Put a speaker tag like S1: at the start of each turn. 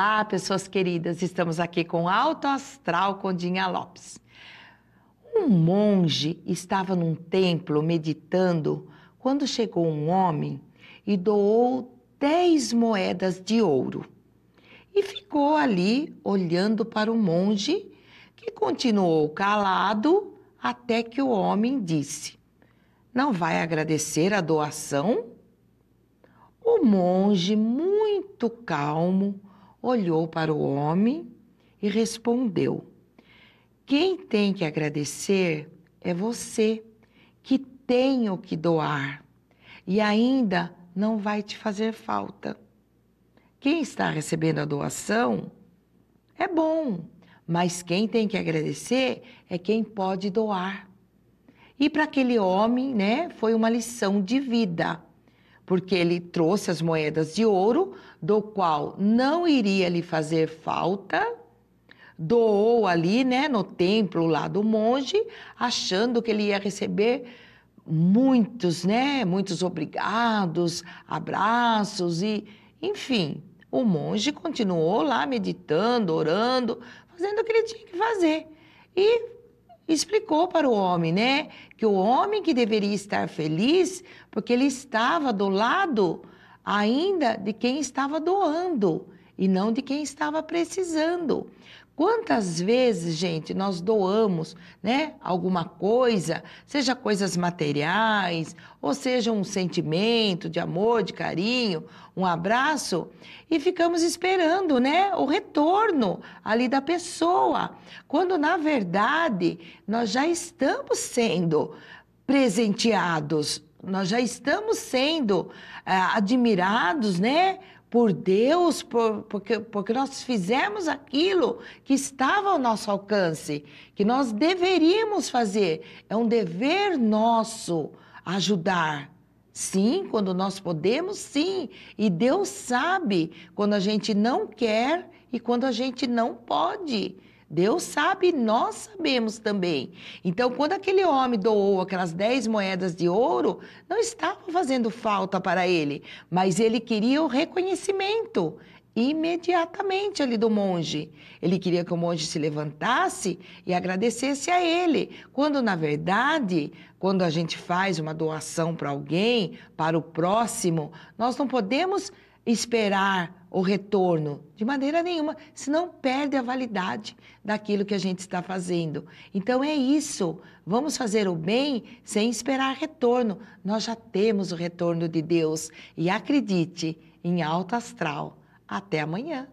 S1: Olá, pessoas queridas, estamos aqui com Alto Astral com Dinha Lopes. Um monge estava num templo meditando quando chegou um homem e doou dez moedas de ouro. E ficou ali olhando para o monge, que continuou calado até que o homem disse: Não vai agradecer a doação? O monge, muito calmo, olhou para o homem e respondeu: Quem tem que agradecer é você, que tem o que doar e ainda não vai te fazer falta. Quem está recebendo a doação é bom, mas quem tem que agradecer é quem pode doar. E para aquele homem, né, foi uma lição de vida porque ele trouxe as moedas de ouro, do qual não iria lhe fazer falta, doou ali, né, no templo lá do monge, achando que ele ia receber muitos, né, muitos obrigados, abraços e, enfim, o monge continuou lá meditando, orando, fazendo o que ele tinha que fazer. E explicou para o homem, né? Que o homem que deveria estar feliz, porque ele estava do lado ainda de quem estava doando e não de quem estava precisando. Quantas vezes, gente, nós doamos, né, alguma coisa, seja coisas materiais, ou seja um sentimento de amor, de carinho, um abraço, e ficamos esperando, né, o retorno ali da pessoa, quando na verdade nós já estamos sendo presenteados, nós já estamos sendo eh, admirados, né, por Deus, por, porque, porque nós fizemos aquilo que estava ao nosso alcance, que nós deveríamos fazer. É um dever nosso ajudar. Sim, quando nós podemos, sim. E Deus sabe quando a gente não quer e quando a gente não pode. Deus sabe, nós sabemos também. Então, quando aquele homem doou aquelas dez moedas de ouro, não estava fazendo falta para ele, mas ele queria o reconhecimento imediatamente ali do monge. Ele queria que o monge se levantasse e agradecesse a ele, quando na verdade, quando a gente faz uma doação para alguém, para o próximo, nós não podemos esperar o retorno de maneira nenhuma, senão perde a validade daquilo que a gente está fazendo. Então é isso, vamos fazer o bem sem esperar retorno. Nós já temos o retorno de Deus e acredite em alto astral. Até amanhã.